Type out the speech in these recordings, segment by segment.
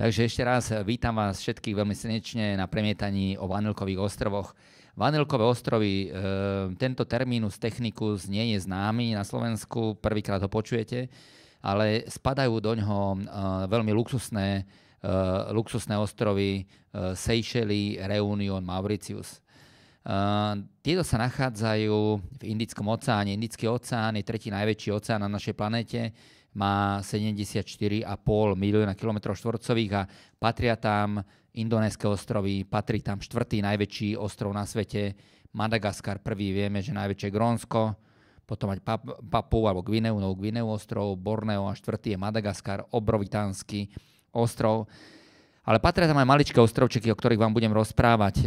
Takže ešte raz eh, vítam vás všetkých veľmi srdečne na premietaní o Vanilkových ostrovoch. Vanilkové ostrovy, e, tento termínus technicus nie je známy na Slovensku, prvýkrát ho počujete, ale spadajú do ňoho e, veľmi luxusné, e, luxusné ostrovy e, Seychelles, Reunion, Mauritius. Uh, tieto sa nachádzajú v Indickom oceáne. Indický oceán je tretí najväčší oceán na našej planete má 74,5 milióna km štvorcových a patria tam Indonéske ostrovy, patrí tam štvrtý najväčší ostrov na svete, Madagaskar prvý, vieme, že najväčšie Grónsko, potom mať Papu alebo Gvineu, no Gvineu ostrov, Borneo a štvrtý je Madagaskar, obrovitánsky ostrov. Ale patria tam aj maličké ostrovčeky, o ktorých vám budem rozprávať. E,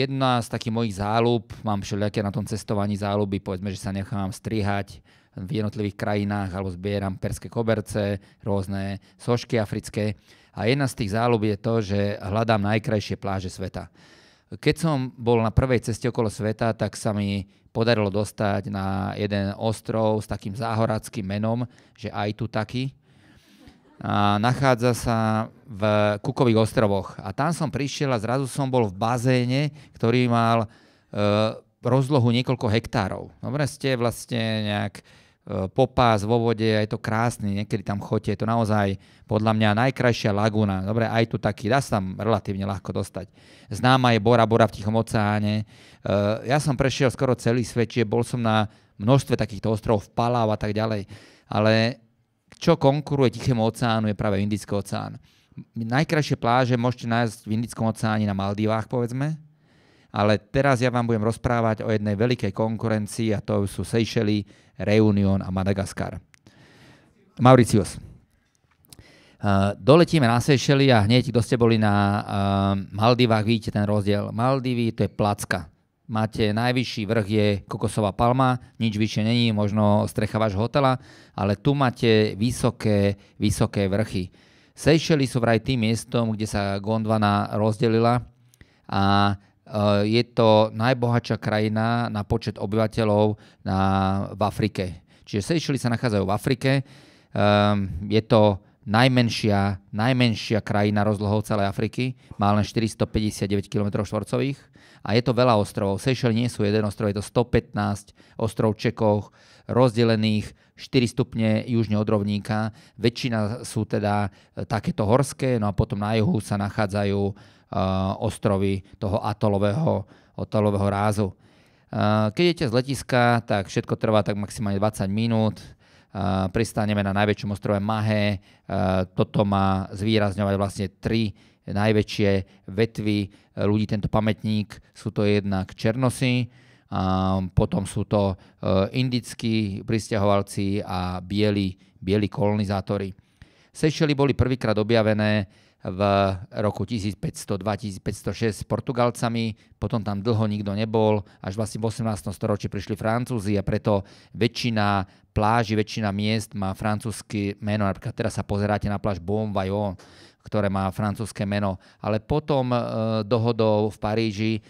jedna z takých mojich záľub, mám všelijaké na tom cestovaní záľuby, povedzme, že sa nechám strihať, v jednotlivých krajinách alebo zbieram perské koberce, rôzne sošky africké. A jedna z tých záľub je to, že hľadám najkrajšie pláže sveta. Keď som bol na prvej ceste okolo sveta, tak sa mi podarilo dostať na jeden ostrov s takým záhorackým menom, že aj tu taký. A nachádza sa v Kukových ostrovoch. A tam som prišiel a zrazu som bol v bazéne, ktorý mal e, rozlohu niekoľko hektárov. Dobre, ste vlastne nejak Eh, popás vo vode, je to krásne, niekedy tam chodie, je to naozaj podľa mňa najkrajšia laguna. Dobre, aj tu taký, dá sa tam relatívne ľahko dostať. Známa je Bora Bora v Tichom oceáne. Eh, ja som prešiel skoro celý svet, čiže bol som na množstve takýchto ostrovov, v Palau a tak ďalej. Ale čo konkuruje Tichému oceánu je práve Indický oceán. Najkrajšie pláže môžete nájsť v Indickom oceáne na Maldivách, povedzme, ale teraz ja vám budem rozprávať o jednej veľkej konkurencii a to sú Seychely, Reunion a Madagaskar. Mauricius. Uh, doletíme na Seychely a hneď, kto ste boli na uh, Maldivách, vidíte ten rozdiel. Maldivy to je placka. Máte najvyšší vrch je kokosová palma, nič vyššie není, možno strecha vášho hotela, ale tu máte vysoké, vysoké vrchy. Seychely sú vraj tým miestom, kde sa Gondwana rozdelila a Eh, je to najbohatšia krajina na počet obyvateľov na, v Afrike. Čiže Seychely sa nachádzajú v Afrike. Ehm, je to najmenšia, najmenšia krajina rozlohou celej Afriky. Má len 459 km štvorcových a je to veľa ostrovov. Seychelles nie sú jeden ostrov, je to 115 ostrovčekov rozdelených 4 stupne južne od rovníka. Väčšina sú teda eh, takéto horské, no a potom na juhu sa nachádzajú ostrovy toho atolového, atolového rázu. Keď idete z letiska, tak všetko trvá tak maximálne 20 minút. Pristaneme na najväčšom ostrove Mahé. Toto má zvýrazňovať vlastne tri najväčšie vetvy ľudí tento pamätník. Sú to jednak Černosy, a potom sú to e, indickí pristahovalci a bieli, bieli kolonizátori. Seychely boli prvýkrát objavené v roku 1500, 2506 s Portugalcami, potom tam dlho nikto nebol, až vlastne v 18. storočí prišli Francúzi a preto väčšina pláži, väčšina miest má francúzsky meno, napríklad teraz sa pozeráte na pláž Bon Vajon, ktoré má francúzske meno, ale potom e, dohodou v Paríži e,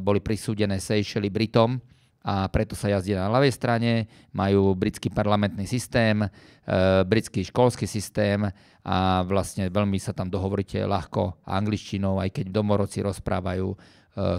boli prisúdené Seychelles Britom, a preto sa jazdí na ľavej strane, majú britský parlamentný systém, e, britský školský systém a vlastne veľmi sa tam dohovoríte ľahko angličtinou, aj keď domorodci rozprávajú e,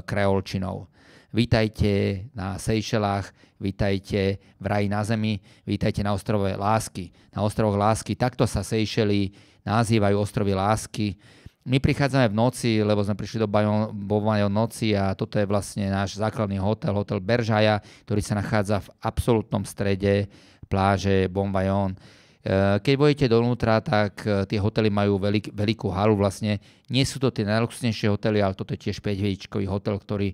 kreolčinou. Vítajte na Sejšelách, vítajte v raji na zemi, vítajte na ostrove Lásky. Na ostrovoch Lásky, takto sa Sejšely nazývajú ostrovy Lásky, my prichádzame v noci, lebo sme prišli do Bovajo noci a toto je vlastne náš základný hotel, hotel Beržaja, ktorý sa nachádza v absolútnom strede pláže Bombajon. E, keď vojete donútra, tak e, tie hotely majú veľk, veľkú halu vlastne. Nie sú to tie najluxusnejšie hotely, ale toto je tiež 5 hotel, ktorý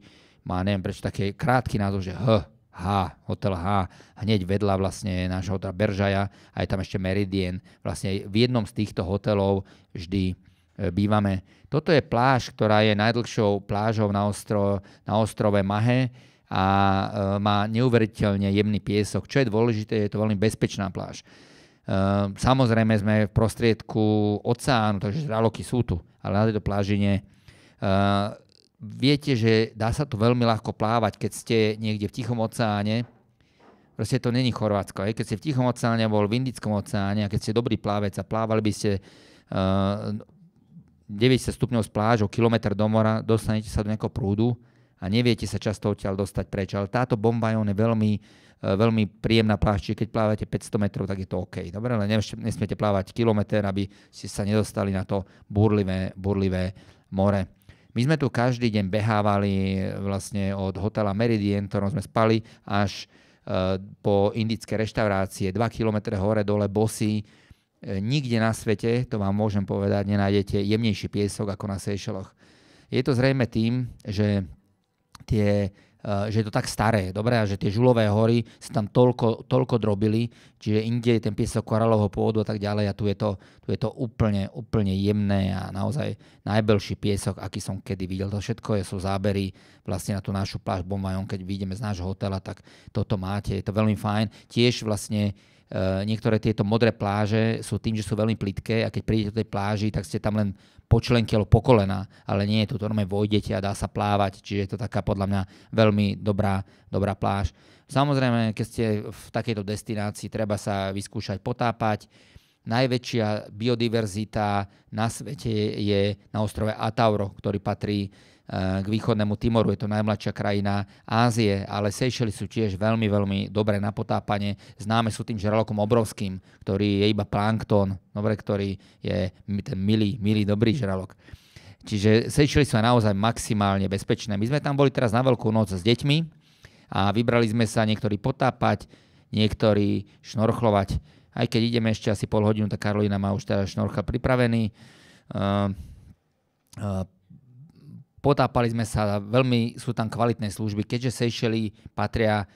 má, neviem prečo, také krátky názov, že H, H, hotel H, hneď vedľa vlastne nášho hotela Beržaja a je tam ešte Meridian. Vlastne v jednom z týchto hotelov vždy bývame. Toto je pláž, ktorá je najdlhšou plážou na, ostro, na ostrove Mahe a e, má neuveriteľne jemný piesok. Čo je dôležité, je to veľmi bezpečná pláž. E, samozrejme sme v prostriedku oceánu, takže žraloky sú tu, ale na tejto pláži nie. E, viete, že dá sa tu veľmi ľahko plávať, keď ste niekde v tichom oceáne, Proste to není Chorvátsko. Aj keď ste v Tichom oceáne, bol v Indickom oceáne a keď ste dobrý plávec a plávali by ste 90 stupňov z o kilometr do mora, dostanete sa do nejakého prúdu a neviete sa často odtiaľ dostať preč. Ale táto bombajón je veľmi, eh, veľmi príjemná pláž, čiže keď plávate 500 metrov, tak je to OK. Dobre, ale nesmiete plávať kilometr, aby ste sa nedostali na to burlivé, burlivé more. My sme tu každý deň behávali eh, vlastne od hotela Meridian, ktorom sme spali, až eh, po indické reštaurácie, 2 km hore dole bosy, E, nikde na svete, to vám môžem povedať, nenájdete jemnejší piesok ako na Seychelloch. Je to zrejme tým, že, tie, e, že je to tak staré, dobre, a že tie žulové hory sa tam toľko, toľko drobili, čiže inde je ten piesok koralového pôvodu a tak ďalej a tu je to, tu je to úplne, úplne jemné a naozaj najbelší piesok, aký som kedy videl. To všetko je, sú zábery vlastne na tú našu pláž Bombajon, keď vidíme z nášho hotela, tak toto máte, je to veľmi fajn. Tiež vlastne Eh, niektoré tieto modré pláže sú tým, že sú veľmi plitké a keď prídete do tej pláži, tak ste tam len počlenky alebo kolena, ale nie je to, to normálne vojdete a dá sa plávať, čiže je to taká podľa mňa veľmi dobrá, dobrá pláž. Samozrejme, keď ste v takejto destinácii, treba sa vyskúšať potápať. Najväčšia biodiverzita na svete je na ostrove Atauro, ktorý patrí k východnému Timoru. Je to najmladšia krajina Ázie, ale Seychely sú tiež veľmi, veľmi dobré na potápanie. Známe sú tým žralokom obrovským, ktorý je iba plankton, dobre, ktorý je ten milý, milý, dobrý žralok. Čiže Seychely sú naozaj maximálne bezpečné. My sme tam boli teraz na Veľkú noc s deťmi a vybrali sme sa niektorí potápať, niektorí šnorchlovať. Aj keď ideme ešte asi pol hodinu, tak Karolina má už teda šnorchel pripravený. Uh, uh, Potápali sme sa, veľmi sú tam kvalitné služby, keďže Seychelles patria e,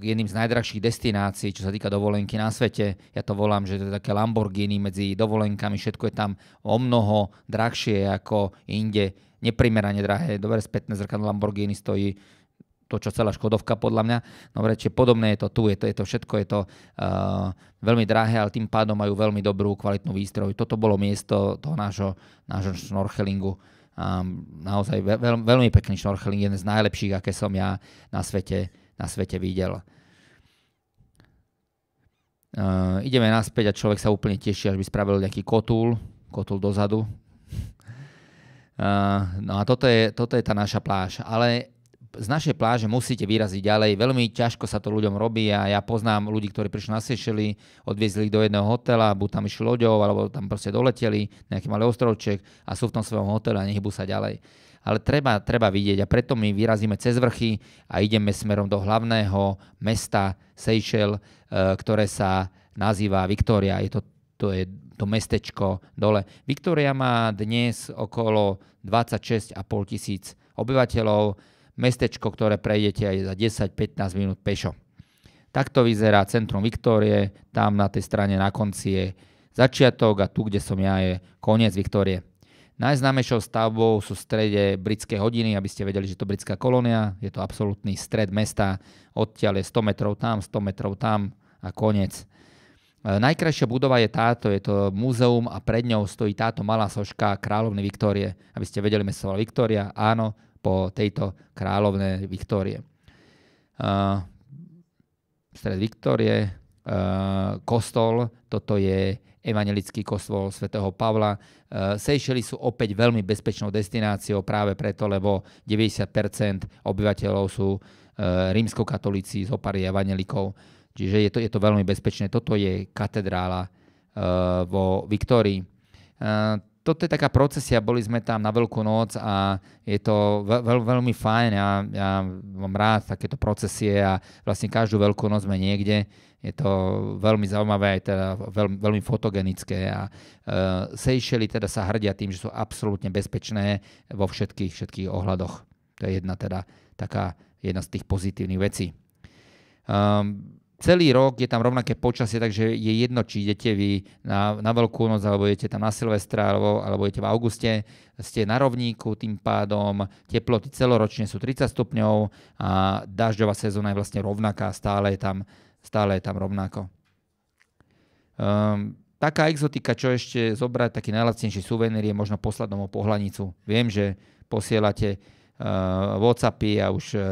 k jedným z najdrahších destinácií, čo sa týka dovolenky na svete. Ja to volám, že to je také Lamborghini medzi dovolenkami, všetko je tam o mnoho drahšie ako inde, neprimerane drahé. Dobre, spätné zrkadlo Lamborghini stojí to, čo celá Škodovka podľa mňa. Dobre, čiže podobné je to tu, je to, je to všetko, je to uh, veľmi drahé, ale tým pádom majú veľmi dobrú kvalitnú výstroj. Toto bolo miesto toho nášho, nášho šnorchelingu Um, naozaj veľ, veľmi pekný šnorcheling, jeden z najlepších, aké som ja na svete, na svete videl. Uh, ideme naspäť a človek sa úplne teší, až by spravil nejaký kotúl, kotúl dozadu. Uh, no a toto je, toto je tá naša pláž. Ale z našej pláže musíte vyraziť ďalej. Veľmi ťažko sa to ľuďom robí a ja poznám ľudí, ktorí prišli na Sešeli, odviezli ich do jedného hotela, buď tam išli loďou, alebo tam proste doleteli, nejaký malý ostrovček a sú v tom svojom hoteli a nehybú sa ďalej. Ale treba, treba vidieť a preto my vyrazíme cez vrchy a ideme smerom do hlavného mesta Seychel, e, ktoré sa nazýva Viktória. Je to, to je to mestečko dole. Viktória má dnes okolo 26,5 tisíc obyvateľov mestečko, ktoré prejdete aj za 10-15 minút pešo. Takto vyzerá centrum Viktórie, tam na tej strane na konci je začiatok a tu, kde som ja, je koniec Viktórie. Najznámejšou stavbou sú v strede britské hodiny, aby ste vedeli, že to britská kolónia, je to absolútny stred mesta, odtiaľ je 100 metrov tam, 100 metrov tam a koniec. E, najkrajšia budova je táto, je to múzeum a pred ňou stojí táto malá soška kráľovny Viktórie. Aby ste vedeli, mesto Viktória, áno, po tejto kráľovnej Viktórie. Uh, stred Viktórie, uh, kostol, toto je evangelický kostol svätého Pavla. Uh, Seychely sú opäť veľmi bezpečnou destináciou práve preto, lebo 90% obyvateľov sú uh, rímskokatolíci z opary evangelikov. Čiže je to, je to veľmi bezpečné. Toto je katedrála uh, vo Viktórii. Uh, toto je taká procesia, boli sme tam na Veľkú noc a je to veľ, veľmi fajn, ja, ja mám rád takéto procesie a vlastne každú Veľkú noc sme niekde, je to veľmi zaujímavé, aj teda veľmi, veľmi fotogenické a uh, Seychely teda sa hrdia tým, že sú absolútne bezpečné vo všetkých, všetkých ohľadoch. To je jedna teda taká, jedna z tých pozitívnych vecí. Um, celý rok je tam rovnaké počasie, takže je jedno, či idete vy na, na Veľkú noc, alebo idete tam na Silvestra, alebo, alebo idete v auguste, ste na rovníku, tým pádom teploty celoročne sú 30 stupňov a dažďová sezóna je vlastne rovnaká, stále je tam, stále je tam rovnako. Um, taká exotika, čo ešte zobrať, taký najlacnejší suvenír je možno poslať pohľadnicu. Viem, že posielate uh, eh, Whatsappy a už uh,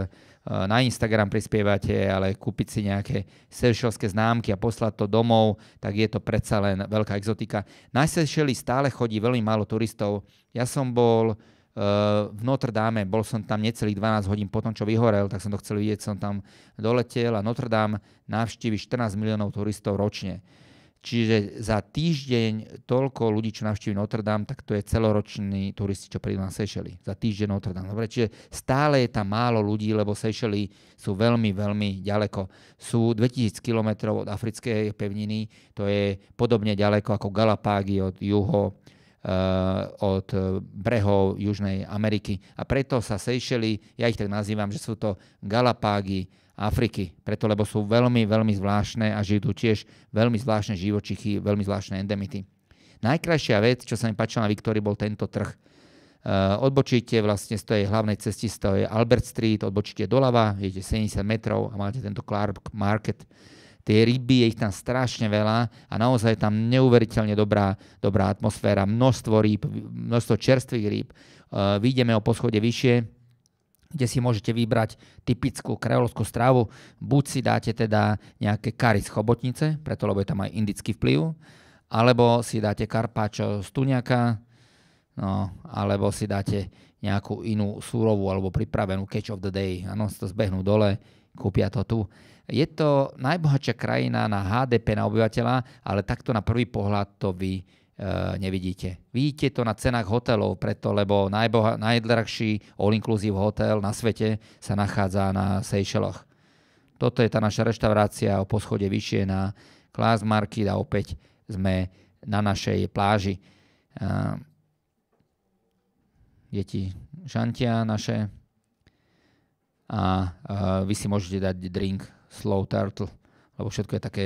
Eh, na Instagram prispievate, ale kúpiť si nejaké sešelské známky a poslať to domov, tak je to predsa len veľká exotika. Na Sešeli stále chodí veľmi málo turistov. Ja som bol eh, v Notre Dame, bol som tam necelých 12 hodín potom, čo vyhorel, tak som to chcel vidieť, som tam doletel a Notre Dame navštívi 14 miliónov turistov ročne. Čiže za týždeň toľko ľudí, čo navštívi Notre Dame, tak to je celoroční turisti, čo prídu na Sešely. Za týždeň Notre Dame. Dobre, čiže stále je tam málo ľudí, lebo Sešely sú veľmi, veľmi ďaleko. Sú 2000 km od africkej pevniny, to je podobne ďaleko ako Galapágy od juho, eh, od brehov Južnej Ameriky. A preto sa Sešely, ja ich tak nazývam, že sú to Galapágy Afriky. Preto, lebo sú veľmi, veľmi zvláštne a žijú tiež veľmi zvláštne živočichy, veľmi zvláštne endemity. Najkrajšia vec, čo sa mi páčila na Viktorii, bol tento trh. Eh, odbočíte vlastne z tej hlavnej cesty, z je Albert Street, odbočíte doľava, jedete 70 metrov a máte tento Clark Market. Tie ryby, je ich tam strašne veľa a naozaj je tam neuveriteľne dobrá, dobrá atmosféra, množstvo rýb, množstvo čerstvých rýb. Eh, vidíme o poschode vyššie, kde si môžete vybrať typickú kreolskú stravu. Buď si dáte teda nejaké kary z chobotnice, preto lebo je tam aj indický vplyv, alebo si dáte karpáčo z tuňaka, no, alebo si dáte nejakú inú súrovú alebo pripravenú catch of the day. Áno, si to zbehnú dole, kúpia to tu. Je to najbohatšia krajina na HDP na obyvateľa, ale takto na prvý pohľad to vy Eh, nevidíte. Vidíte to na cenách hotelov, preto, lebo najboha, najdrahší all-inclusive hotel na svete sa nachádza na Seychelloch. Toto je tá naša reštaurácia o poschode vyššie na Class Market a opäť sme na našej pláži. Uh, eh, deti šantia naše a uh, vy si môžete dať drink Slow Turtle, lebo všetko je také,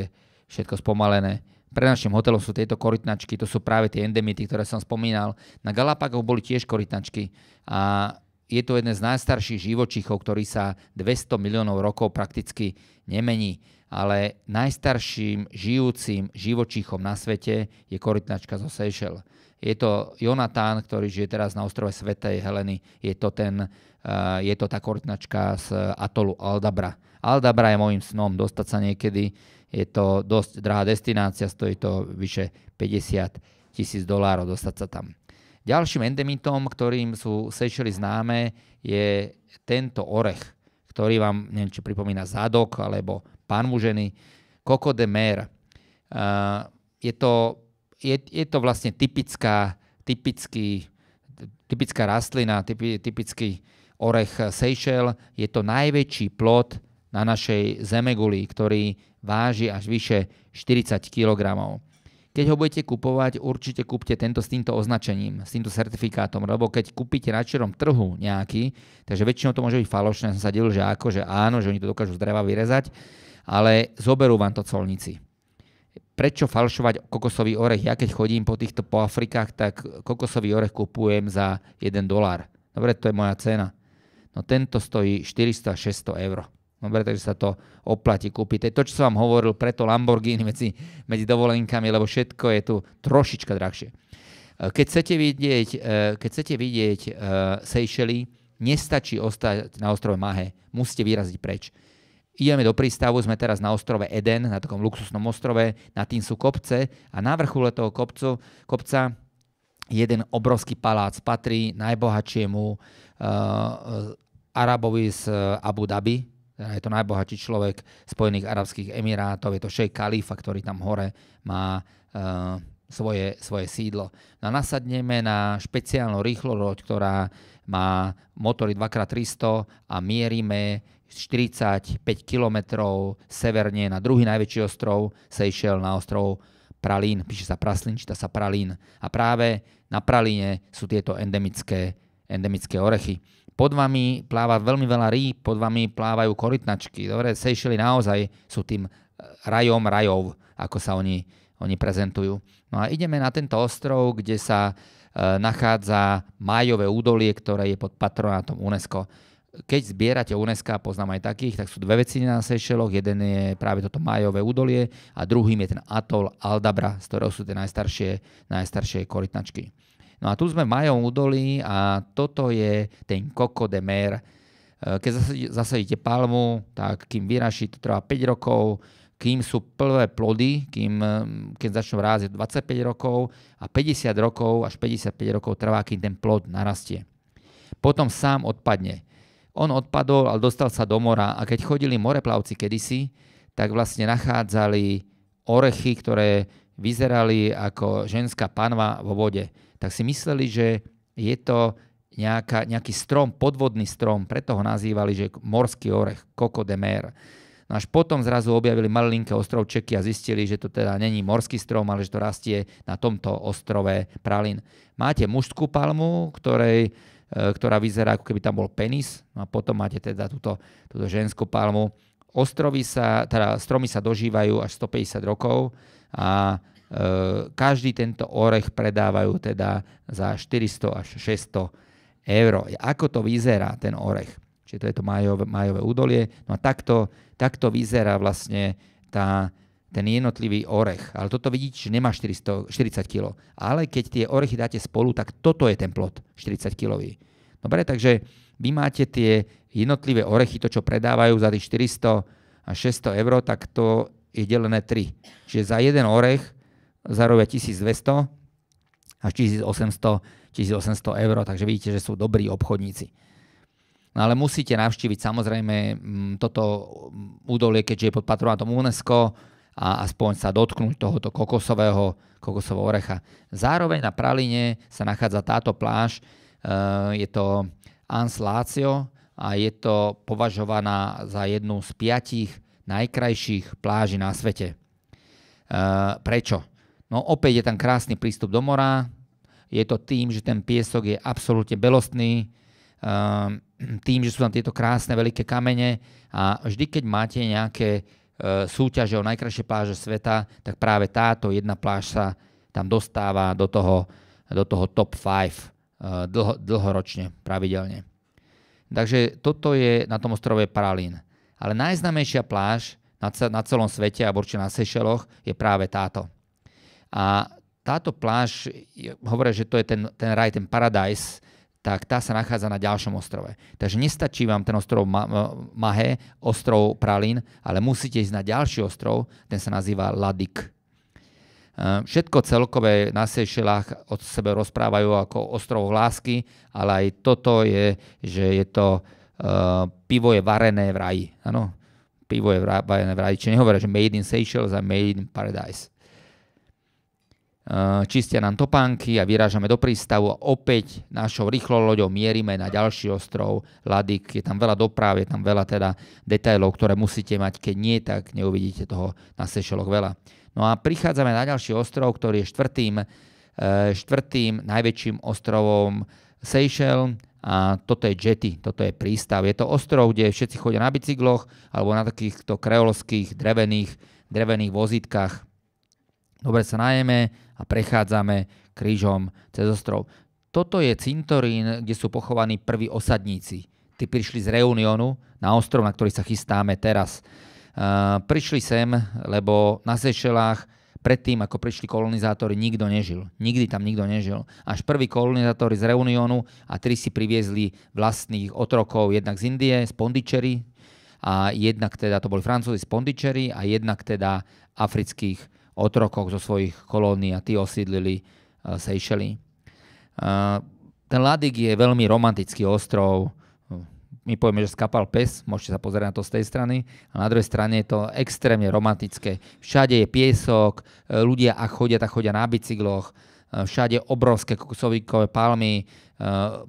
všetko spomalené pre našim hotelom sú tieto korytnačky, to sú práve tie endemity, ktoré som spomínal. Na Galapagoch boli tiež korytnačky a je to jeden z najstarších živočichov, ktorý sa 200 miliónov rokov prakticky nemení. Ale najstarším žijúcim živočichom na svete je korytnačka zo Seychelles. Je to Jonatán, ktorý žije teraz na ostrove Svetej Heleny. Je to, ten, uh, je to tá korytnačka z atolu Aldabra. Aldabra je môjim snom dostať sa niekedy je to dosť drahá destinácia, stojí to vyše 50 tisíc dolárov dostať sa tam. Ďalším endemitom, ktorým sú Seychely známe, je tento orech, ktorý vám, neviem, či pripomína zadok alebo panvužený, coco de mer. Uh, je, to, je, je to vlastne typická, typický, typická rastlina, typi, typický orech Seychelles. Je to najväčší plod na našej zemeguli, ktorý váži až vyše 40 kg. Keď ho budete kupovať, určite kúpte tento s týmto označením, s týmto certifikátom, lebo keď kúpite na čerom trhu nejaký, takže väčšinou to môže byť falošné, som sa delil, že ako, že áno, že oni to dokážu z dreva vyrezať, ale zoberú vám to colníci. Prečo falšovať kokosový orech? Ja keď chodím po týchto po Afrikách, tak kokosový orech kupujem za 1 dolár. Dobre, to je moja cena. No tento stojí 400 600 eur. Dobre, takže sa to oplatí kúpiť. To, čo som vám hovoril, preto Lamborghini medzi, medzi dovolenkami, lebo všetko je tu trošička drahšie. E, keď chcete vidieť, e, keď chcete vidieť uh, e, Seychelles, nestačí ostať na ostrove Mahe. Musíte vyraziť preč. Ideme do prístavu, sme teraz na ostrove Eden, na takom luxusnom ostrove, na tým sú kopce a na vrchole toho kopcu, kopca jeden obrovský palác patrí najbohatšiemu uh, Arabovi z Abu Dhabi, teda je to najbohatší človek Spojených Arabských Emirátov, je to šej Kalifa, ktorý tam hore má uh, svoje, svoje sídlo. No a nasadneme na špeciálnu rýchloroď, ktorá má motory 2x300 a mierime 45 km severne na druhý najväčší ostrov Seychelles na ostrov Pralín. Píše sa Praslin, číta sa Pralín. A práve na Pralíne sú tieto endemické, endemické orechy pod vami pláva veľmi veľa rýb, pod vami plávajú korytnačky. Dobre, Seychely naozaj sú tým eh, rajom rajov, ako sa oni, oni prezentujú. No a ideme na tento ostrov, kde sa e, nachádza Májové údolie, ktoré je pod patronátom UNESCO. Keď zbierate UNESCO, poznám aj takých, tak sú dve veci na Seychelloch. Jeden je práve toto Májové údolie a druhým je ten atol Aldabra, z ktorého sú tie najstaršie, najstaršie korytnačky. No a tu sme v Majom údolí a toto je ten Coco de Mer. E, keď zasadíte palmu, tak kým vyraší, to trvá 5 rokov, kým sú prvé plody, kým, e, keď začnú ráziť 25 rokov a 50 rokov až 55 rokov trvá, kým ten plod narastie. Potom sám odpadne. On odpadol, ale dostal sa do mora a keď chodili moreplavci kedysi, tak vlastne nachádzali orechy, ktoré vyzerali ako ženská panva vo vode tak si mysleli, že je to nejaká, nejaký strom, podvodný strom, preto ho nazývali, že morský orech, Coco de mer. No až potom zrazu objavili malinké ostrovčeky a zistili, že to teda není morský strom, ale že to rastie na tomto ostrove pralin. Máte mužskú palmu, ktorej, e, ktorá vyzerá, ako keby tam bol penis, no a potom máte teda túto, túto ženskú palmu. Ostrovy sa, teda stromy sa dožívajú až 150 rokov a Eh, každý tento orech predávajú teda za 400 až 600 eur. Ako to vyzerá ten orech? Čiže to je to majové, majové údolie. No a takto, takto vyzerá vlastne tá, ten jednotlivý orech. Ale toto vidíte, že nemá 400, 40 kg. Ale keď tie orechy dáte spolu, tak toto je ten plot 40 kg. Dobre, takže vy máte tie jednotlivé orechy, to čo predávajú za tých 400 a 600 eur, tak to je delené 3. Čiže za jeden orech zarobia 1200 až 1800, 1800 eur, takže vidíte, že sú dobrí obchodníci. No ale musíte navštíviť samozrejme mm, toto mm, údolie, keďže je pod patronátom UNESCO a aspoň sa dotknúť tohoto kokosového, kokosového orecha. Zároveň na praline sa nachádza táto pláž, e, je to Anslácio a je to považovaná za jednu z piatich najkrajších pláží na svete. E, prečo? No opäť je tam krásny prístup do mora, je to tým, že ten piesok je absolútne belostný, ehm, tým, že sú tam tieto krásne veľké kamene a vždy, keď máte nejaké eh, súťaže o najkrajšie pláže sveta, tak práve táto jedna pláž sa tam dostáva do toho, do toho top 5 eh, dlho, dlhoročne, pravidelne. Takže toto je na tom ostrove Paralín. Ale najznamejšia pláž na, na celom svete a určite na Sešeloch je práve táto. A táto pláž, hovoria, že to je ten, ten raj, ten paradise, tak tá sa nachádza na ďalšom ostrove. Takže nestačí vám ten ostrov Ma- Mahé, ostrov Pralín, ale musíte ísť na ďalší ostrov, ten sa nazýva Ladik. E, všetko celkové na Sejšelách od sebe rozprávajú ako ostrov lásky, ale aj toto je, že je to uh, pivo je varené v raji. Áno, pivo je varené v raji. Čiže nehovorí, že made in Seychelles a made in paradise. Eh, čistia nám topánky a vyrážame do prístavu a opäť našou loďou mierime na ďalší ostrov Ladik. Je tam veľa doprav, je tam veľa teda detailov, ktoré musíte mať. Keď nie, tak neuvidíte toho na Sešeloch veľa. No a prichádzame na ďalší ostrov, ktorý je štvrtým, eh, štvrtým najväčším ostrovom Seychelles a toto je jetty, toto je prístav. Je to ostrov, kde všetci chodia na bicykloch alebo na takýchto kreolských drevených, drevených vozítkach Dobre sa najeme a prechádzame krížom cez ostrov. Toto je cintorín, kde sú pochovaní prví osadníci. Tí prišli z Reunionu na ostrov, na ktorý sa chystáme teraz. E, prišli sem, lebo na Sešelách predtým, ako prišli kolonizátori, nikto nežil. Nikdy tam nikto nežil. Až prví kolonizátori z Reunionu a tri si priviezli vlastných otrokov, jednak z Indie, z Pondičery, a jednak teda to boli Francúzi z Pondičery a jednak teda afrických otrokoch zo svojich kolónií a tí osídlili eh, Seychely. Eh, ten Ladik je veľmi romantický ostrov. My povieme, že skapal pes, môžete sa pozrieť na to z tej strany. A na druhej strane je to extrémne romantické. Všade je piesok, eh, ľudia a chodia, tak chodia na bicykloch všade obrovské kokosovíkové palmy,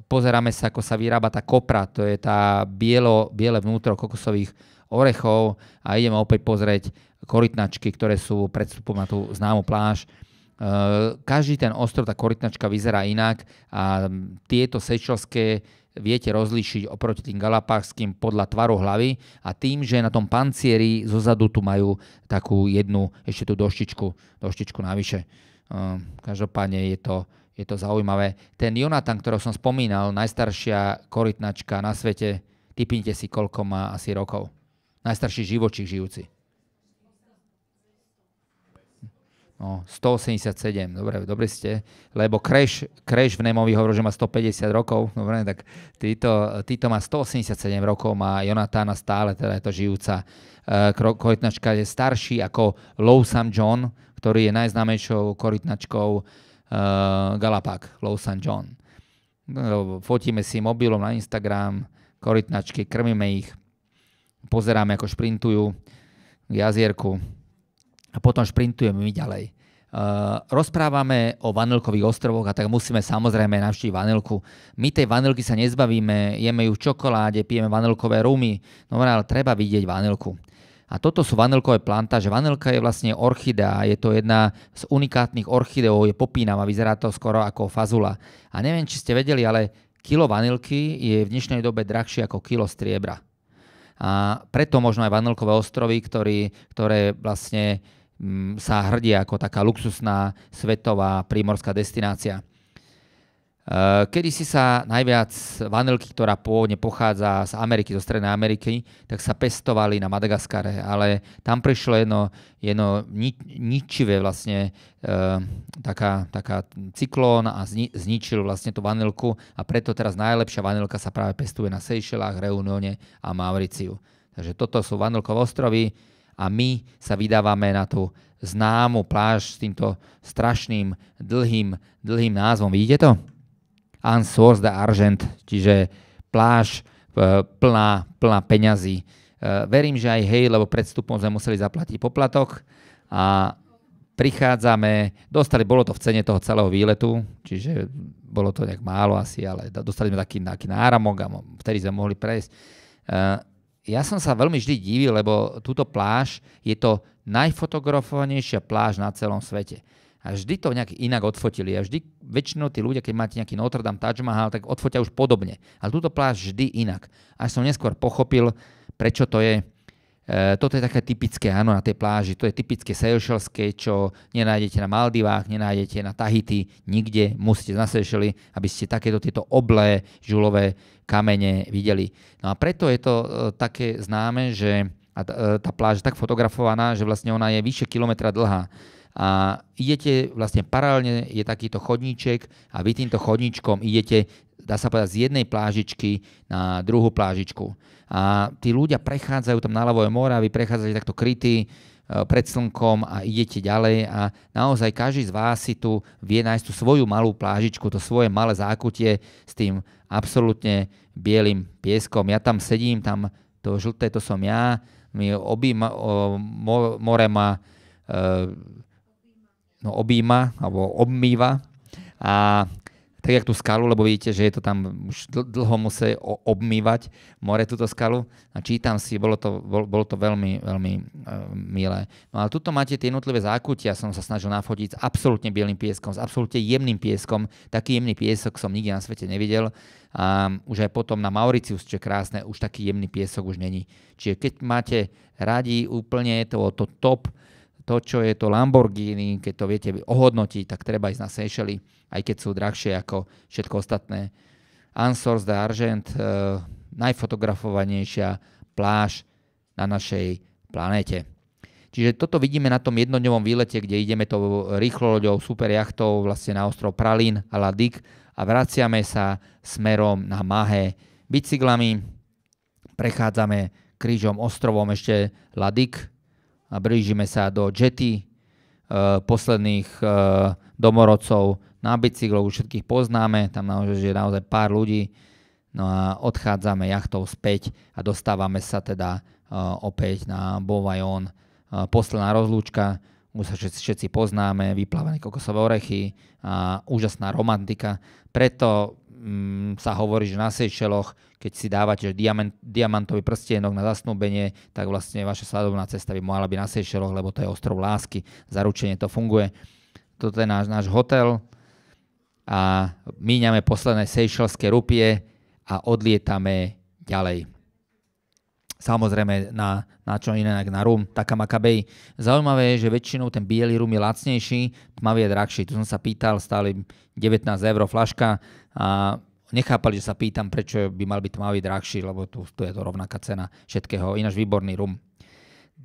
pozeráme sa, ako sa vyrába tá kopra, to je tá bielo, biele vnútro kokosových orechov a ideme opäť pozrieť korytnačky, ktoré sú predstupom na tú známu pláž. Eh, každý ten ostrov, tá korytnačka vyzerá inak a tieto sečelské viete rozlíšiť oproti tým galapagským podľa tvaru hlavy a tým, že na tom pancieri zozadu tu majú takú jednu ešte tú doštičku, doštičku navyše. Eh, každopádne je to, je to zaujímavé. Ten Jonathan, ktorého som spomínal, najstaršia korytnačka na svete, typnite si, koľko má asi rokov. Najstarší živočík žijúci. No, 187, dobre, dobre ste, lebo Crash, Crash v Nemovi hovorí, že má 150 rokov, dobre, tak Tito, Tito má 187 rokov, má Jonatána stále, teda je to žijúca uh, korytnačka, je starší ako Low Sam John, ktorý je najznámejšou korytnačkou uh, eh, Galapag, Low Sam John. No, fotíme si mobilom na Instagram korytnačky, krmíme ich, pozeráme, ako šprintujú k jazierku a potom šprintujeme my ďalej. Uh, rozprávame o vanilkových ostrovoch a tak musíme samozrejme navštíviť vanilku. My tej vanilky sa nezbavíme, jeme ju v čokoláde, pijeme vanilkové rumy, no ale treba vidieť vanilku. A toto sú vanilkové plantáže. Vanilka je vlastne orchidea, je to jedna z unikátnych orchideov, je a vyzerá to skoro ako fazula. A neviem, či ste vedeli, ale kilo vanilky je v dnešnej dobe drahšie ako kilo striebra. A preto možno aj Vanilkové ostrovy, ktorý, ktoré vlastne mm, sa hrdia ako taká luxusná svetová prímorská destinácia. Eh, kedy si sa najviac vanilky, ktorá pôvodne pochádza z Ameriky, zo Strednej Ameriky, tak sa pestovali na Madagaskare, ale tam prišlo jedno, jedno ni, ničivé vlastne e, taká, taká cyklón a zni, zničil vlastne tú vanilku a preto teraz najlepšia vanilka sa práve pestuje na Seychelách, Reunione a Mauriciu. Takže toto sú vanilkové ostrovy a my sa vydávame na tú známu pláž s týmto strašným dlhým, dlhým názvom. Vidíte to? Ansource argent, čiže pláž e, plná, plná peňazí. E, verím, že aj hej, lebo pred vstupom sme museli zaplatiť poplatok a prichádzame, dostali, bolo to v cene toho celého výletu, čiže bolo to nejak málo asi, ale dostali sme taký, taký náramok a vtedy sme mohli prejsť. E, ja som sa veľmi vždy divil, lebo túto pláž je to najfotografovanejšia pláž na celom svete. A vždy to nejak inak odfotili. A vždy, väčšinou tí ľudia, keď máte nejaký Notre Dame, Taj Mahal, tak odfotia už podobne. Ale túto pláž vždy inak. Až som neskôr pochopil, prečo to je, e, toto je také typické, áno, na tej pláži, to je typické Seychelské, čo nenájdete na Maldivách, nenájdete na Tahiti, nikde musíte na Seychely, aby ste takéto tieto oblé žulové kamene videli. No a preto je to e, také známe, že a tá, e, tá pláž je tak fotografovaná, že vlastne ona je vyše kilometra dlhá a idete vlastne paralelne, je takýto chodníček a vy týmto chodníčkom idete, dá sa povedať, z jednej plážičky na druhú plážičku. A tí ľudia prechádzajú tam na ľavoj mora, vy prechádzate takto krytí e, pred slnkom a idete ďalej a naozaj každý z vás si tu vie nájsť tú svoju malú plážičku, to svoje malé zákutie s tým absolútne bielým pieskom. Ja tam sedím, tam to žlté to som ja, mi obím, more ma no, objíma alebo obmýva a tak jak tú skalu, lebo vidíte, že je to tam už dlho musí obmývať more túto skalu. A čítam si, bolo to, bol, bolo to veľmi, veľmi e, milé. No ale tuto máte tie jednotlivé zákutia, som sa snažil nafotiť s absolútne bielým pieskom, s absolútne jemným pieskom. Taký jemný piesok som nikde na svete nevidel. A už aj potom na Mauricius, čo je krásne, už taký jemný piesok už není. Čiže keď máte radi úplne to, to top, to, čo je to Lamborghini, keď to viete ohodnotiť, tak treba ísť na Seychely, aj keď sú drahšie ako všetko ostatné. Ansors Argent, e, najfotografovanejšia pláž na našej planéte. Čiže toto vidíme na tom jednodňovom výlete, kde ideme rýchlo loďou, super jachtou vlastne na ostrov Pralín a Ladik a vraciame sa smerom na Mahé bicyklami. Prechádzame krížom ostrovom ešte Ladik, a blížime sa do Jetty, e, posledných e, domorodcov na bicyklov, už všetkých poznáme, tam naozaj, je naozaj pár ľudí, no a odchádzame jachtou späť a dostávame sa teda e, opäť na Bovajon. E, posledná rozlúčka, už sa všetci, všetci poznáme, vyplávané kokosové orechy a úžasná romantika. Preto mm, sa hovorí, že na Sejšeloch, keď si dávate diamant, diamantový prstienok na zasnúbenie, tak vlastne vaša svadobná cesta by mohla byť na Sejšeloch, lebo to je ostrov lásky, zaručenie to funguje. Toto je náš, náš hotel a míňame posledné sejšelské rupie a odlietame ďalej. Samozrejme na, na čo iné, na rum, taká makabej. Zaujímavé je, že väčšinou ten biely rum je lacnejší, tmavý je drahší. Tu som sa pýtal, stáli 19 eur flaška a nechápali, že sa pýtam, prečo by mal byť tmavý drahší, lebo tu, tu je to rovnaká cena všetkého. Ináč výborný rum.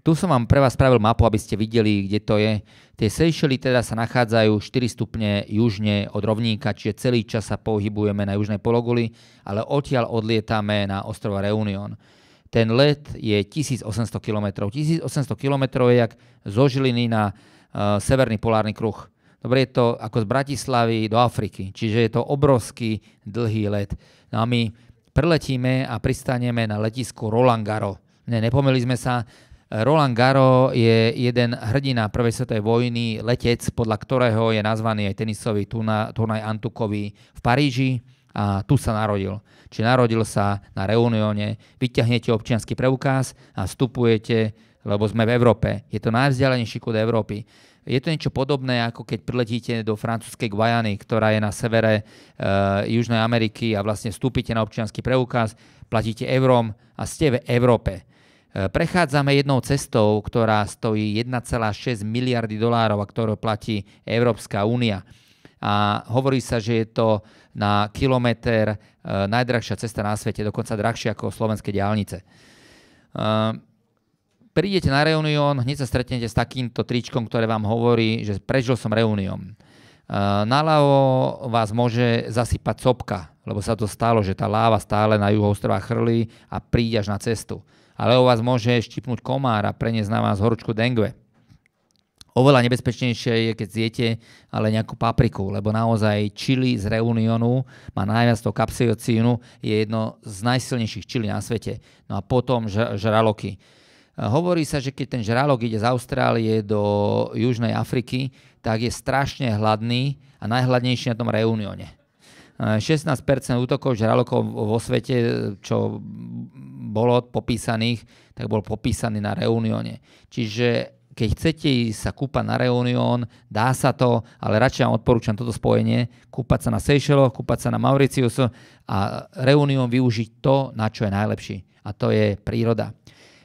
Tu som vám pre vás spravil mapu, aby ste videli, kde to je. Tie Seychely teda sa nachádzajú 4 stupne južne od rovníka, čiže celý čas sa pohybujeme na južnej pologuli, ale odtiaľ odlietame na ostrova Reunion. Ten let je 1800 km. 1800 km je jak zo Žiliny na uh, severný polárny kruh. Dobre, je to ako z Bratislavy do Afriky, čiže je to obrovský dlhý let. No a my preletíme a pristaneme na letisku Roland Garo. Ne, nepomeli sme sa, Roland Garo je jeden hrdina Prvej svetovej vojny, letec, podľa ktorého je nazvaný aj tenisový turnaj Antukový v Paríži a tu sa narodil. Či narodil sa na reunióne, vyťahnete občianský preukaz a vstupujete, lebo sme v Európe. Je to najvzdialenejší kód Európy. Je to niečo podobné, ako keď priletíte do francúzskej Guajany, ktorá je na severe e, Južnej Ameriky a vlastne vstúpite na občianský preukaz, platíte eurom a ste v Európe. E, prechádzame jednou cestou, ktorá stojí 1,6 miliardy dolárov a ktorú platí Európska únia a hovorí sa, že je to na kilometr e, najdrahšia cesta na svete, dokonca drahšia ako slovenské diálnice. E, prídete na reunión, hneď sa stretnete s takýmto tričkom, ktoré vám hovorí, že prežil som reunión. E, naľavo vás môže zasypať sopka, lebo sa to stalo, že tá láva stále na juho ostrova chrlí a príde až na cestu. Ale o vás môže štipnúť komár a preniesť na vás horúčku dengue. Oveľa nebezpečnejšie je, keď zjete ale nejakú papriku, lebo naozaj čili z Reunionu má najviac toho kapsiocínu, je jedno z najsilnejších čili na svete. No a potom žraloky. Hovorí sa, že keď ten žralok ide z Austrálie do Južnej Afriky, tak je strašne hladný a najhladnejší na tom reunióne. 16% útokov žralokov vo svete, čo bolo popísaných, tak bol popísaný na reunióne. Čiže keď chcete ísť sa kúpať na Reunión, dá sa to, ale radšej vám odporúčam toto spojenie, kúpať sa na Seychelloch, kúpať sa na Mauritius a Reunión využiť to, na čo je najlepší. A to je príroda.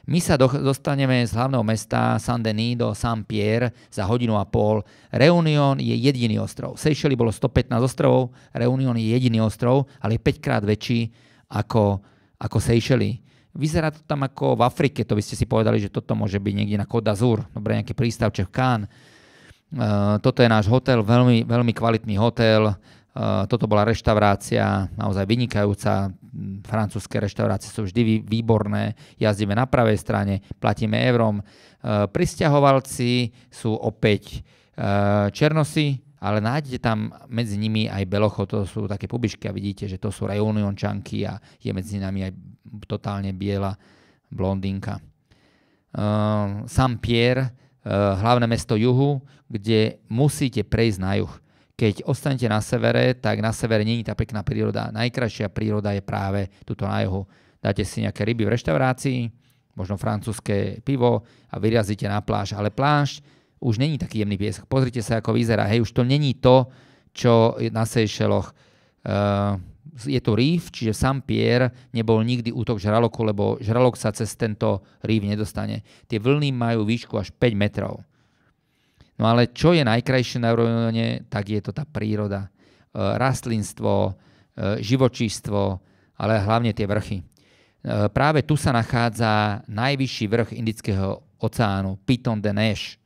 My sa do, dostaneme z hlavného mesta Saint-Denis do Saint-Pierre za hodinu a pol. Reunion je jediný ostrov. Seychelles bolo 115 ostrovov, Reunion je jediný ostrov, ale je 5 krát väčší ako, ako Seychelles. Vyzerá to tam ako v Afrike, to by ste si povedali, že toto môže byť niekde na Côte d'Azur, dobre, nejaký prístav Čechkán. Uh, e, toto je náš hotel, veľmi, veľmi kvalitný hotel. Uh, toto bola reštaurácia, naozaj vynikajúca. Francúzske reštaurácie sú vždy výborné. Jazdíme na pravej strane, platíme eurom. Uh, pristahovalci sú opäť černosy ale nájdete tam medzi nimi aj Belocho, to sú také pubišky a vidíte, že to sú reuniončanky a je medzi nami aj totálne biela blondinka. Uh, ehm, Sam pierre uh, hlavné mesto juhu, kde musíte prejsť na juh. Keď ostanete na severe, tak na severe není tá pekná príroda. Najkrajšia príroda je práve tuto na juhu. Dáte si nejaké ryby v reštaurácii, možno francúzske pivo a vyrazíte na pláž. Ale pláž už není taký jemný piesok. Pozrite sa, ako vyzerá. Hej, už to není to, čo je na Seychelloch. Uh, je to rýf, čiže sám pier nebol nikdy útok žraloku, lebo žralok sa cez tento rýf nedostane. Tie vlny majú výšku až 5 metrov. No ale čo je najkrajšie na Euróne, tak je to tá príroda. Uh, rastlinstvo, uh, ehm, živočístvo, ale hlavne tie vrchy. Práve tu sa nachádza najvyšší vrch Indického oceánu, Piton de Neige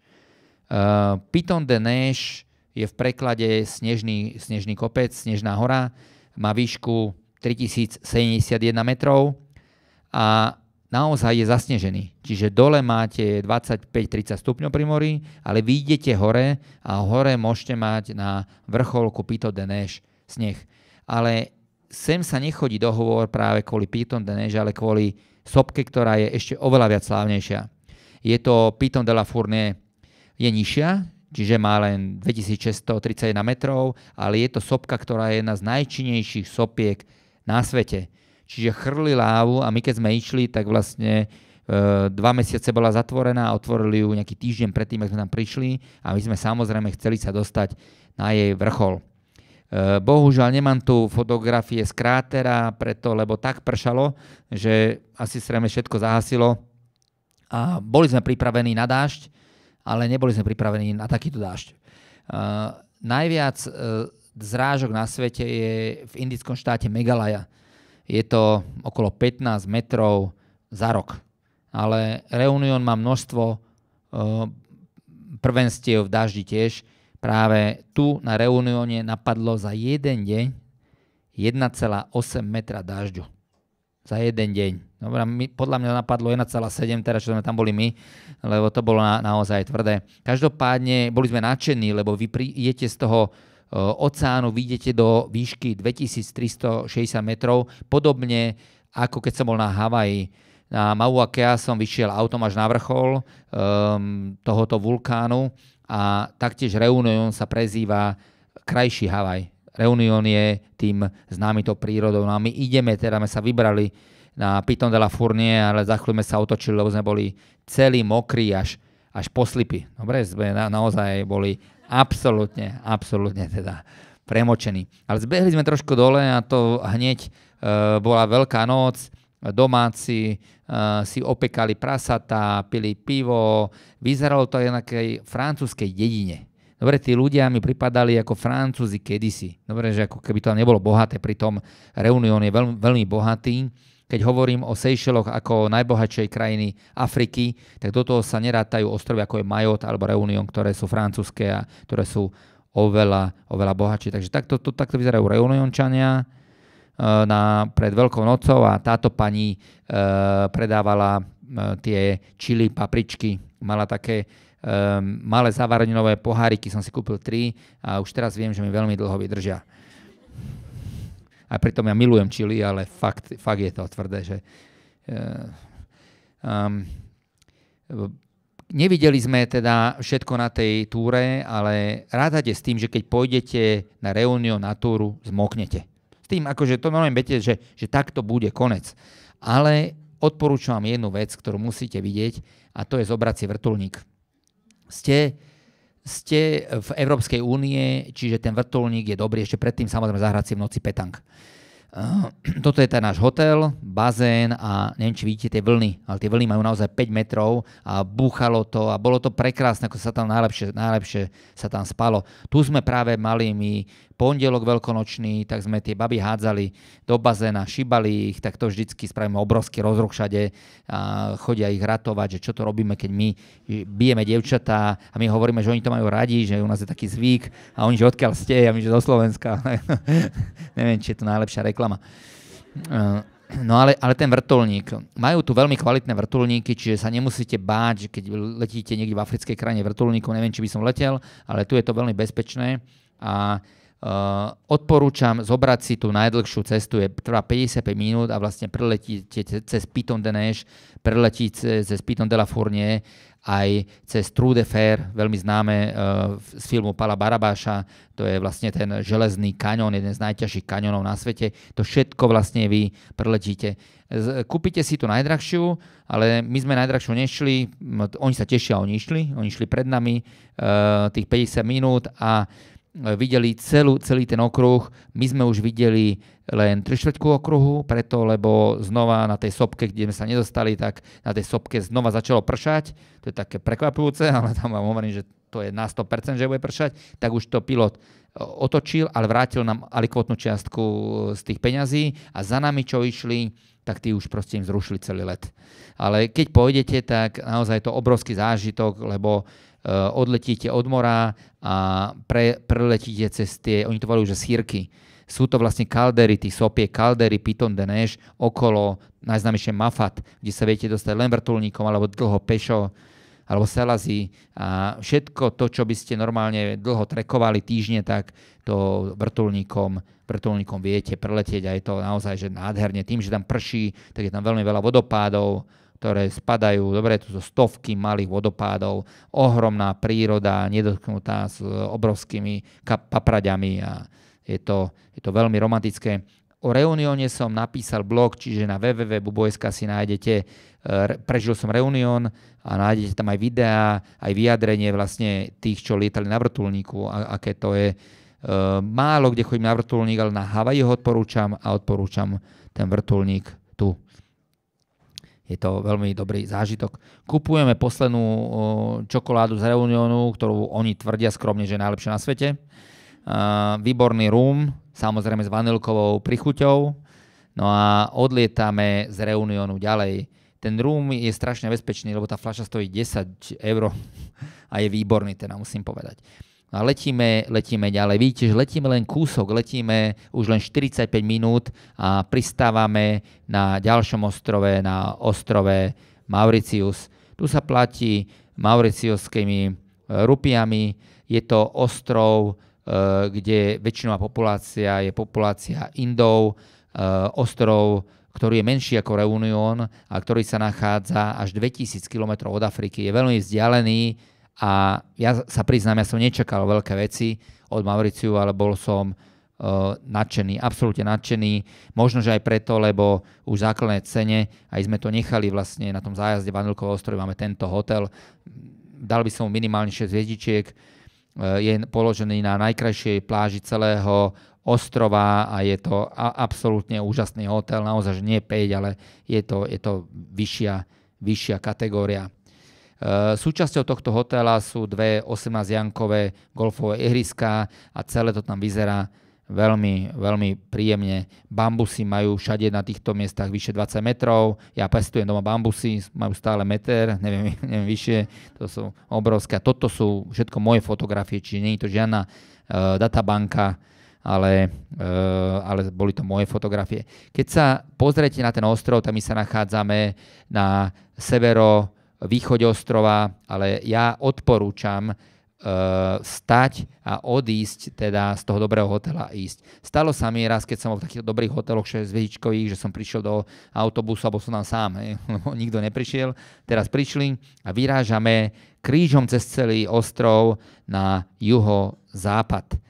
Uh, eh, Piton de Neige je v preklade snežný, snežný kopec, snežná hora, má výšku 3071 metrov a naozaj je zasnežený. Čiže dole máte 25-30 stupňov pri mori, ale vyjdete hore a hore môžete mať na vrcholku Piton de Neige sneh. Ale sem sa nechodí dohovor práve kvôli Piton de Neige, ale kvôli sopke, ktorá je ešte oveľa viac slávnejšia. Je to Piton de la Fournée, je nižšia, čiže má len 2631 metrov, ale je to sopka, ktorá je jedna z najčinnejších sopiek na svete. Čiže chrli lávu a my keď sme išli, tak vlastne e, dva mesiace bola zatvorená a otvorili ju nejaký týždeň predtým, ako sme tam prišli a my sme samozrejme chceli sa dostať na jej vrchol. E, bohužiaľ nemám tu fotografie z krátera, preto, lebo tak pršalo, že asi sreme všetko zahasilo a boli sme pripravení na dážď, ale neboli sme pripravení na takýto dážď. Uh, najviac uh, zrážok na svete je v indickom štáte Megalaya. Je to okolo 15 metrov za rok. Ale Reunion má množstvo uh, prvenstiev v daždi tiež. Práve tu na Reunione napadlo za jeden deň 1,8 metra dažďu. Za jeden deň. Dobre, my, podľa mňa napadlo 1,7, teraz čo sme tam boli my, lebo to bolo na, naozaj tvrdé. Každopádne boli sme nadšení, lebo vy prídete z toho eh, oceánu, vyjdete do výšky 2360 metrov, podobne ako keď som bol na Havaji. Na Mauakea som vyšiel autom až na vrchol um, tohoto vulkánu a taktiež Reunion sa prezýva krajší Havaj. Reunion je tým známy to prírodou. No a my ideme, teda sme sa vybrali na Piton de la Fournie, ale za chvíľu sme sa otočili, lebo sme boli celý mokrí až, až poslipy. Dobre, sme na, naozaj boli absolútne, absolútne teda premočení. Ale zbehli sme trošku dole a to hneď e, bola veľká noc, domáci e, si opekali prasata, pili pivo, vyzeralo to aj na nejakej francúzskej dedine. Dobre, tí ľudia mi pripadali ako Francúzi kedysi. Dobre, že ako keby to nebolo bohaté, pritom Reunion je veľmi, veľmi bohatý keď hovorím o Seychelloch ako najbohatšej krajiny Afriky, tak do toho sa nerátajú ostrovy ako je Majot alebo Reunion, ktoré sú francúzske a ktoré sú oveľa, oveľa bohatšie. Takže takto, to, takto vyzerajú Reuniončania e, na, pred Veľkou nocou a táto pani e, predávala e, tie čili papričky. Mala také e, malé zavareninové poháriky, som si kúpil tri a už teraz viem, že mi veľmi dlho vydržia. A pritom ja milujem čili, ale fakt, fakt je to tvrdé, že... Eh, um, nevideli sme teda všetko na tej túre, ale rádate s tým, že keď pôjdete na reúniu na túru, zmoknete. S tým, akože to normálne viete, že, že takto bude konec. Ale odporúčam vám jednu vec, ktorú musíte vidieť a to je zobrať si vrtulník. Ste ste v Európskej únie, čiže ten vrtulník je dobrý, ešte predtým samozrejme zahrať si v noci petang. Eh, toto je ten náš hotel, bazén a neviem, či vidíte tie vlny, ale tie vlny majú naozaj 5 metrov a búchalo to a bolo to prekrásne, ako sa tam najlepšie, najlepšie sa tam spalo. Tu sme práve mali my pondelok veľkonočný, tak sme tie baby hádzali do bazéna, šibali ich, tak to vždycky spravíme obrovský rozruch všade a chodia ich ratovať, že čo to robíme, keď my bijeme dievčatá a my hovoríme, že oni to majú radi, že u nás je taký zvyk a oni, že odkiaľ ste a my, že zo Slovenska. Neviem, či je to najlepšia reklama. Ehm, no ale, ale ten vrtulník. Majú tu veľmi kvalitné vrtulníky, čiže sa nemusíte báť, že keď letíte niekde v africkej krajine vrtulníkov, neviem, či by som letel, ale tu je to veľmi bezpečné a uh, Eh, odporúčam zobrať si tú najdlhšiu cestu, je, trvá 55 minút a vlastne preletíte cez Piton de Neige, preletíte cez Piton de la Fournier, aj cez True de Fer, veľmi známe uh, z filmu Pala Barabáša, to je vlastne ten železný kaňon, jeden z najťažších kanionov na svete. To všetko vlastne vy preletíte. Kúpite si tú najdrahšiu, ale my sme najdrahšiu nešli, oni sa tešia, oni išli, oni išli pred nami uh, tých 50 minút a E, videli celú, celý ten okruh. My sme už videli len trištvrťku okruhu, preto lebo znova na tej sopke, kde sme sa nedostali, tak na tej sopke znova začalo pršať. To je také prekvapujúce, ale tam vám hovorím, že to je na 100%, že bude pršať, tak už to pilot e, otočil, ale vrátil nám alikvotnú čiastku e, z tých peňazí a za nami, čo išli, tak tí už proste im zrušili celý let. Ale keď pôjdete, tak naozaj je to obrovský zážitok, lebo Eh, odletíte od mora a pre, preletíte cez tie, oni to volajú, že sírky. Sú to vlastne kaldery, tí sopie, kaldery Piton de Neige okolo najznámejšie Mafat, kde sa viete dostať len vrtulníkom alebo dlho pešo alebo selazí a všetko to, čo by ste normálne dlho trekovali týždne, tak to vrtulníkom, vrtulníkom viete preletieť a je to naozaj že nádherne. Tým, že tam prší, tak je tam veľmi veľa vodopádov, ktoré spadajú, dobre, tu sú stovky malých vodopádov, ohromná príroda, nedotknutá s e, obrovskými papraďami a je to, je to veľmi romantické. O Reunióne som napísal blog, čiže na www.buboeska si nájdete, e, prežil som Reunión a nájdete tam aj videá, aj vyjadrenie vlastne tých, čo lietali na vrtulníku, a, aké to je. E, málo kde chodím na vrtulník, ale na Havaji ho odporúčam a odporúčam ten vrtulník tu je to veľmi dobrý zážitok. Kupujeme poslednú čokoládu z Reuniónu, ktorú oni tvrdia skromne, že je najlepšia na svete. Výborný rum, samozrejme s vanilkovou prichuťou. No a odlietame z Reuniónu ďalej. Ten rum je strašne bezpečný, lebo tá fľaša stojí 10 eur a je výborný, teda musím povedať a letíme, letíme ďalej. Vidíte, že letíme len kúsok, letíme už len 45 minút a pristávame na ďalšom ostrove, na ostrove Mauricius. Tu sa platí mauriciuskými eh, rupiami. Je to ostrov, eh, kde väčšinová populácia je populácia Indov, eh, ostrov, ktorý je menší ako Reunion a ktorý sa nachádza až 2000 km od Afriky. Je veľmi vzdialený, a ja sa priznám, ja som nečakal veľké veci od Mauriciu, ale bol som uh, nadšený, absolútne nadšený. Možno, že aj preto, lebo už v základnej cene, aj sme to nechali vlastne na tom zájazde Vanilkového ostrovy, máme tento hotel, dal by som mu minimálne 6 hviezdičiek, uh, je položený na najkrajšej pláži celého ostrova a je to a- absolútne úžasný hotel, naozaj, že nie 5, ale je to, je to vyššia, vyššia kategória. Eh, súčasťou tohto hotela sú dve 18-jankové golfové ihriská a celé to tam vyzerá veľmi, veľmi príjemne. Bambusy majú všade na týchto miestach vyše 20 metrov. Ja pestujem doma bambusy, majú stále meter, neviem, neviem vyššie. To sú obrovské. Toto sú všetko moje fotografie, či nie je to žiadna uh, databanka, ale, uh, ale boli to moje fotografie. Keď sa pozriete na ten ostrov, tak my sa nachádzame na severo východe ostrova, ale ja odporúčam uh, stať a odísť teda z toho dobrého hotela ísť. Stalo sa mi raz, keď som bol v takých dobrých hoteloch 6 že som prišiel do autobusu, alebo som tam sám, he, lebo nikto neprišiel. Teraz prišli a vyrážame krížom cez celý ostrov na juho západ.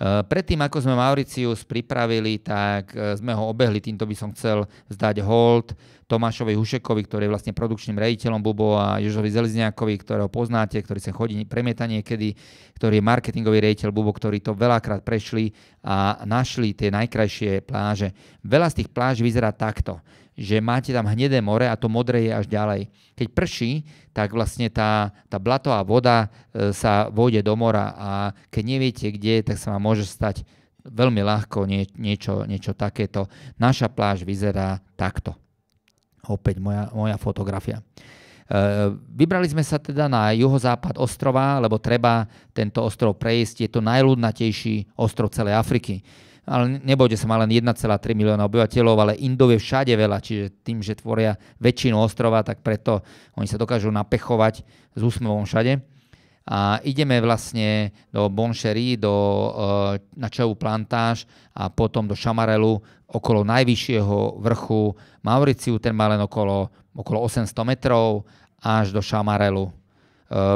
Eh, predtým, ako sme Mauricius pripravili, tak eh, sme ho obehli, týmto by som chcel zdať hold Tomášovi Hušekovi, ktorý je vlastne produkčným rejiteľom Bubo a Jožovi Zelizňákovi, ktorého poznáte, ktorý sa chodí premieta niekedy, ktorý je marketingový rejiteľ Bubo, ktorí to veľakrát prešli a našli tie najkrajšie pláže. Veľa z tých pláž vyzerá takto že máte tam hnedé more a to modré je až ďalej. Keď prší, tak vlastne tá, tá blatová voda e, sa vôjde do mora a keď neviete kde, tak sa vám môže stať veľmi ľahko nie, niečo, niečo takéto. Naša pláž vyzerá takto. Opäť moja, moja fotografia. E, vybrali sme sa teda na juhozápad ostrova, lebo treba tento ostrov prejsť. Je to najľudnatejší ostrov celej Afriky ale nebojte sa má len 1,3 milióna obyvateľov, ale Indov je všade veľa, čiže tým, že tvoria väčšinu ostrova, tak preto oni sa dokážu napechovať s úsmevom všade. A ideme vlastne do Bonchery, do e, Načevu plantáž a potom do Šamarelu okolo najvyššieho vrchu Mauriciu, ten má len okolo, okolo 800 metrov až do Šamarelu e,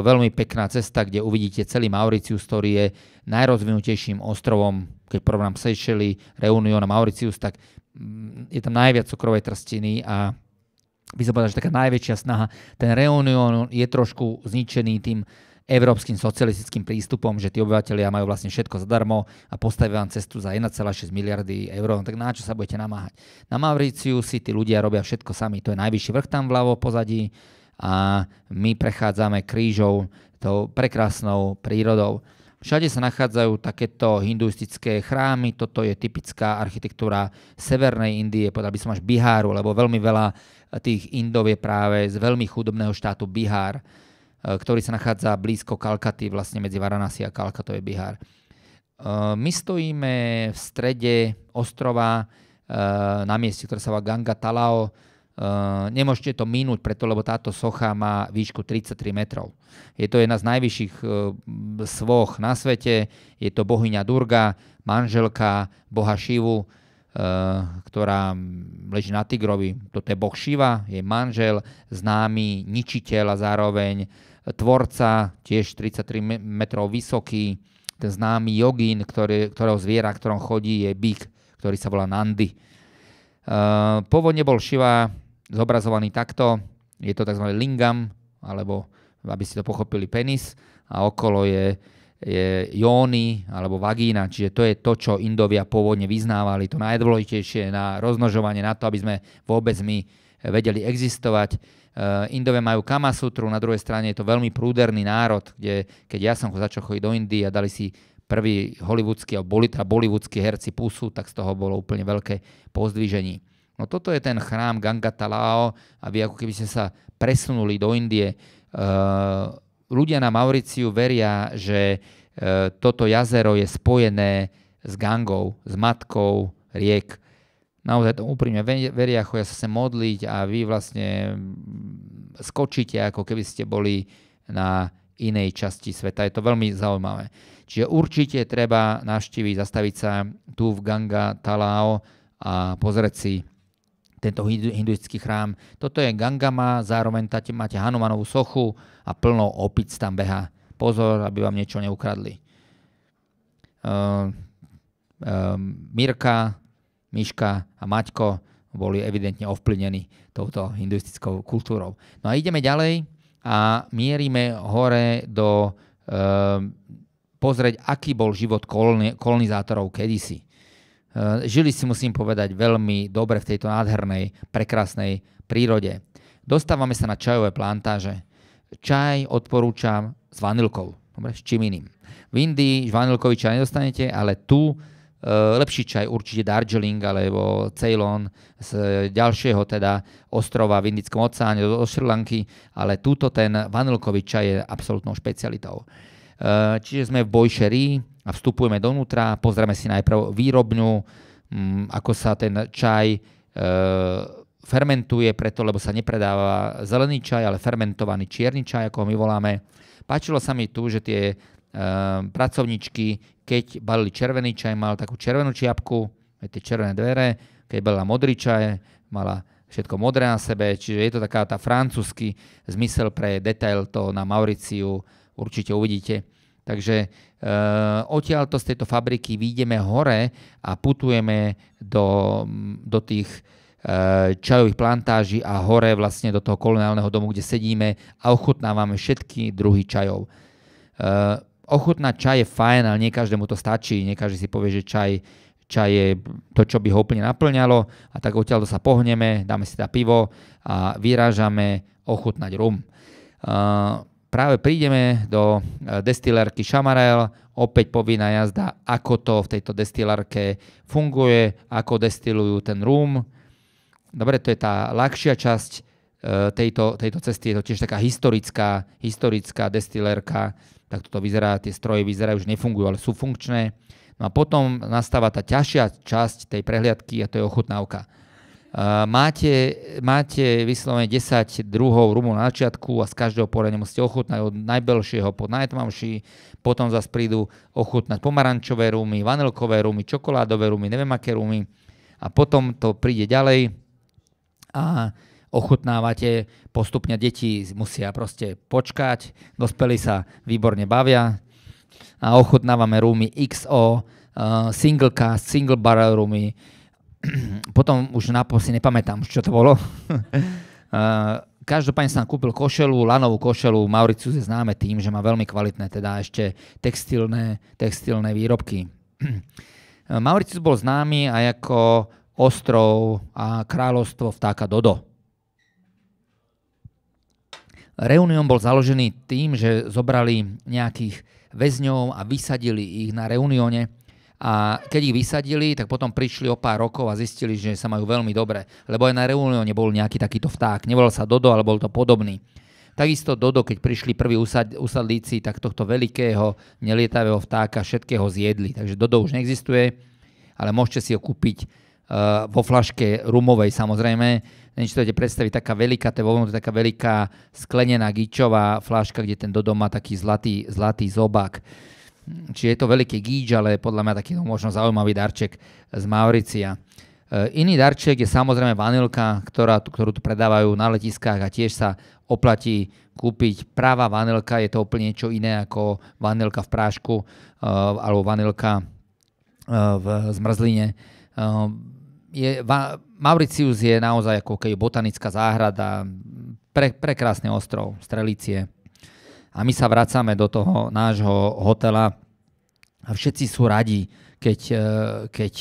veľmi pekná cesta, kde uvidíte celý Mauricius, ktorý je najrozvinutejším ostrovom keď porovnám Seychelles, Reunion a Mauritius, tak mm, je tam najviac cukrovej trstiny a by som povedal, že taká najväčšia snaha. Ten Reunion je trošku zničený tým európskym socialistickým prístupom, že tí obyvateľia majú vlastne všetko zadarmo a postavia vám cestu za 1,6 miliardy eur, no tak na čo sa budete namáhať? Na Mauriciu si tí ľudia robia všetko sami, to je najvyšší vrch tam vľavo pozadí a my prechádzame krížou tou prekrásnou prírodou. Všade sa nachádzajú takéto hinduistické chrámy, toto je typická architektúra Severnej Indie, podľa by som až Biháru, lebo veľmi veľa eh, tých Indov je práve z veľmi chudobného štátu Bihár, eh, ktorý sa nachádza blízko Kalkaty, vlastne medzi Varanasi a Kalkatou je Bihár. Eh, my stojíme v strede ostrova na mieste, ktoré sa volá Ganga Talao, Eh, nemôžete to minúť, preto lebo táto socha má výšku 33 metrov. Je to jedna z najvyšších uh, svoch na svete, je to bohyňa Durga, manželka boha Šivu, eh, ktorá leží na Tigrovi. Toto je boh Šiva, je manžel, známy ničiteľ a zároveň tvorca, tiež 33 metrov vysoký, ten známy jogín, ktorý, ktorého zviera, ktorom chodí, je bík, ktorý sa volá Nandy. Uh, pôvodne bol Šiva zobrazovaný takto. Je to tzv. lingam, alebo aby ste to pochopili, penis a okolo je, je jóny alebo vagína, čiže to je to, čo Indovia pôvodne vyznávali, to najdôležitejšie na roznožovanie na to, aby sme vôbec my vedeli existovať. Uh, e, Indové majú Kamasutru, na druhej strane je to veľmi prúderný národ, kde keď ja som začal chodiť do Indie a dali si prvý hollywoodskí, alebo boli teda bollywoodskí herci pusu, tak z toho bolo úplne veľké pozdvíženie. No toto je ten chrám Gangatalao a vy ako keby ste sa presunuli do Indie. Eh, ľudia na Mauriciu veria, že eh, toto jazero je spojené s Gangou, s matkou riek. Naozaj to úprimne veria, chodia sa sem modliť a vy vlastne mm, skočíte, ako keby ste boli na inej časti sveta. Je to veľmi zaujímavé. Čiže určite treba navštíviť, zastaviť sa tu v Ganga Talao a pozrieť si tento hinduistický chrám. Toto je Gangama, zároveň tate, máte Hanumanovú sochu a plno opic tam beha. Pozor, aby vám niečo neukradli. Uh, uh, Mirka, Miška a Maťko boli evidentne ovplyvnení touto hinduistickou kultúrou. No a ideme ďalej a mierime hore do uh, pozrieť, aký bol život kolonizátorov kedysi. Eh, žili si, musím povedať, veľmi dobre v tejto nádhernej, prekrásnej prírode. Dostávame sa na čajové plantáže. Čaj odporúčam s vanilkou, dobre, s čím iným. V Indii vanilkový čaj nedostanete, ale tu eh, lepší čaj určite Darjeeling alebo Ceylon z ďalšieho teda ostrova v Indickom oceáne do Sri Lanky, ale túto ten vanilkový čaj je absolútnou špecialitou. Eh, čiže sme v Bojšerii, a vstupujeme donútra, pozrieme si najprv výrobňu, mm, ako sa ten čaj e, fermentuje, preto lebo sa nepredáva zelený čaj, ale fermentovaný čierny čaj, ako ho my voláme. Páčilo sa mi tu, že tie e, pracovničky, keď balili červený čaj, mal takú červenú čiapku, tie červené dvere, keď balila modrý čaj, mala všetko modré na sebe, čiže je to taká tá francúzsky zmysel pre detail to na Mauriciu, určite uvidíte. Takže e, odtiaľto z tejto fabriky výjdeme hore a putujeme do, mm, do tých e, čajových plantáží a hore vlastne do toho koloniálneho domu, kde sedíme a ochutnávame všetky druhy čajov. E, ochutnať čaj je fajn, ale nie každému to stačí. Nie každý si povie, že čaj, čaj je to, čo by ho úplne naplňalo. A tak odtiaľto sa pohneme, dáme si teda pivo a vyrážame ochutnať rum. E, práve prídeme do e, destilárky Šamarel, opäť povinná jazda, ako to v tejto destilárke funguje, ako destilujú ten rum. Dobre, to je tá ľahšia časť e, tejto, tejto cesty, je to tiež taká historická, historická destilérka, tak toto vyzerá, tie stroje vyzerajú, už nefungujú, ale sú funkčné. No a potom nastáva tá ťažšia časť tej prehliadky a to je ochutnávka Máte, máte vyslovene 10 druhov rumu na začiatku a z každého poradne musíte ochutnať od najbelšieho po najtmavší. Potom zase prídu ochutnať pomarančové rumy, vanilkové rumy, čokoládové rumy, neviem aké rumy. A potom to príde ďalej a ochutnávate, postupne deti musia proste počkať, dospelí sa výborne bavia a ochutnávame rumy XO, uh, eh, single cast, single barrel rumy, potom už napo si nepamätám, čo to bolo. Každopádne som kúpil košelu, lanovú košelu. Mauricius je známe tým, že má veľmi kvalitné, teda ešte textilné, textilné výrobky. Mauricius bol známy aj ako ostrov a kráľovstvo vtáka Dodo. Reunion bol založený tým, že zobrali nejakých väzňov a vysadili ich na Reunione a keď ich vysadili, tak potom prišli o pár rokov a zistili, že sa majú veľmi dobre, lebo aj na Reunione bol nejaký takýto vták, nebol sa Dodo, ale bol to podobný. Takisto Dodo, keď prišli prví usad, usadlíci, tak tohto veľkého nelietavého vtáka všetkého zjedli. Takže Dodo už neexistuje, ale môžete si ho kúpiť uh, vo flaške rumovej samozrejme. Neviem, či to viete predstaviť, taká veľká, to je taká veľká sklenená gičová flaška, kde ten Dodo má taký zlatý, zlatý zobák. Čiže je to veľký gíč, ale podľa mňa taký no, možno zaujímavý darček z Mauricia. E, iný darček je samozrejme vanilka, ktorá, ktorú tu predávajú na letiskách a tiež sa oplatí kúpiť. Práva vanilka je to úplne niečo iné ako vanilka v prášku e, alebo vanilka e, v zmrzline. Je, Mauricius je naozaj ako botanická záhrada, pre, prekrásny ostrov, strelicie, a my sa vracame do toho nášho hotela a všetci sú radi, keď, e, keď,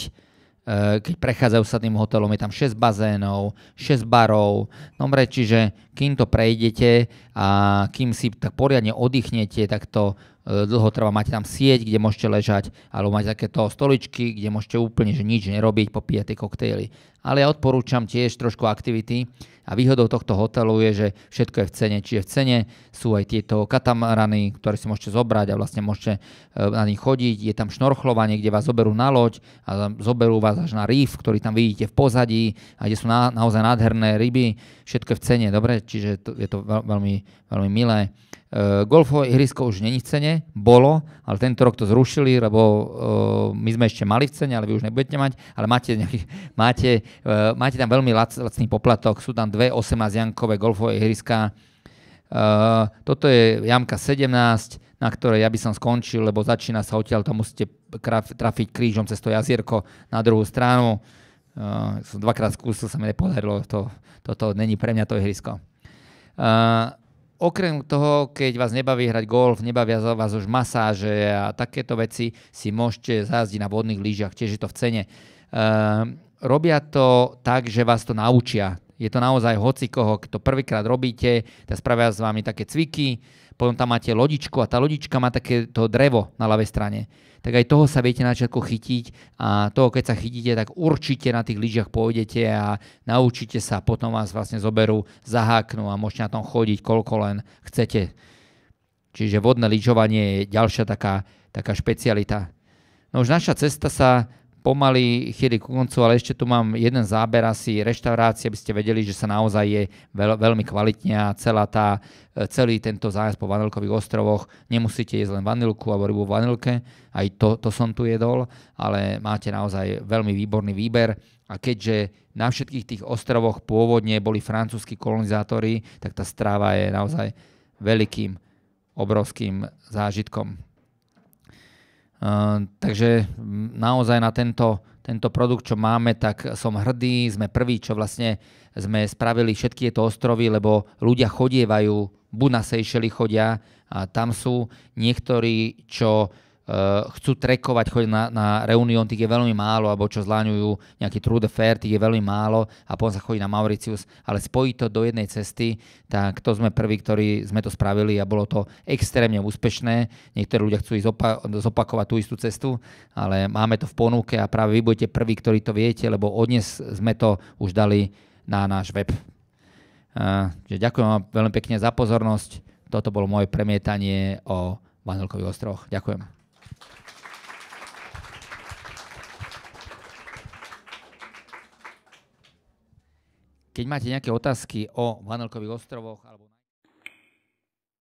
e, keď prechádzajú sa tým hotelom, je tam 6 bazénov, 6 barov, dobre, čiže kým to prejdete a kým si tak poriadne oddychnete, tak to e, dlho trvá, máte tam sieť, kde môžete ležať, alebo máte takéto stoličky, kde môžete úplne že nič nerobiť, popíjať tie koktejly ale ja odporúčam tiež trošku aktivity a výhodou tohto hotelu je, že všetko je v cene, čiže v cene sú aj tieto katamarany, ktoré si môžete zobrať a vlastne môžete e, na nich chodiť, je tam šnorchlovanie, kde vás zoberú na loď a zoberú vás až na rýf, ktorý tam vidíte v pozadí a kde sú na, naozaj nádherné ryby, všetko je v cene, dobre, čiže to, je to veľmi, veľmi milé. E, golfové ihrisko už není v cene, bolo, ale tento rok to zrušili, lebo uh, my sme ešte mali v cene, ale vy už nebudete mať, ale máte, nejaký, máte Uh, máte tam veľmi lac, lacný poplatok, sú tam dve 18-jankové golfové ihriska. Uh, toto je jamka 17, na ktorej ja by som skončil, lebo začína sa odtiaľ, tam musíte kraf, trafiť krížom cez to jazierko na druhú stranu. Uh, som dvakrát skúsil, sa mi nepodarilo, to, toto není pre mňa to ihrisko. Uh, okrem toho, keď vás nebaví hrať golf, nebavia vás už masáže a takéto veci, si môžete zajazdiť na vodných lyžiach, tiež je to v cene robia to tak, že vás to naučia. Je to naozaj hoci koho, kto prvýkrát robíte, tak spravia s vami také cviky, potom tam máte lodičku a tá lodička má také to drevo na ľavej strane. Tak aj toho sa viete na začiatku chytiť a toho, keď sa chytíte, tak určite na tých lyžiach pôjdete a naučíte sa, potom vás vlastne zoberú, zaháknú a môžete na tom chodiť koľko len chcete. Čiže vodné lyžovanie je ďalšia taká, taká špecialita. No už naša cesta sa pomaly chýli ku koncu, ale ešte tu mám jeden záber asi reštaurácie, aby ste vedeli, že sa naozaj je veľ, veľmi kvalitne a celá tá, e, celý tento zájazd po vanilkových ostrovoch, nemusíte jesť len vanilku alebo rybu v vanilke, aj to, to som tu jedol, ale máte naozaj veľmi výborný výber a keďže na všetkých tých ostrovoch pôvodne boli francúzskí kolonizátori, tak tá stráva je naozaj veľkým, obrovským zážitkom. Ehm, takže naozaj na tento, tento produkt, čo máme, tak som hrdý. Sme prví, čo vlastne sme spravili všetky tieto ostrovy, lebo ľudia chodievajú, buď na Seychelles chodia, a tam sú niektorí, čo Eh, chcú trekovať, chodiť na, na reunión, tých je veľmi málo, alebo čo zláňujú nejaký True de Fair, tých je veľmi málo a potom sa chodí na Mauricius, ale spojiť to do jednej cesty, tak to sme prví, ktorí sme to spravili a bolo to extrémne úspešné. Niektorí ľudia chcú ísť opa- zopakovať tú istú cestu, ale máme to v ponuke a práve vy budete prví, ktorí to viete, lebo odnes sme to už dali na náš web. Uh, ďakujem vám veľmi pekne za pozornosť. Toto bolo moje premietanie o Vanilkových ostrovoch. Ďakujem. Keď máte nejaké otázky o Vanelkových ostrovoch alebo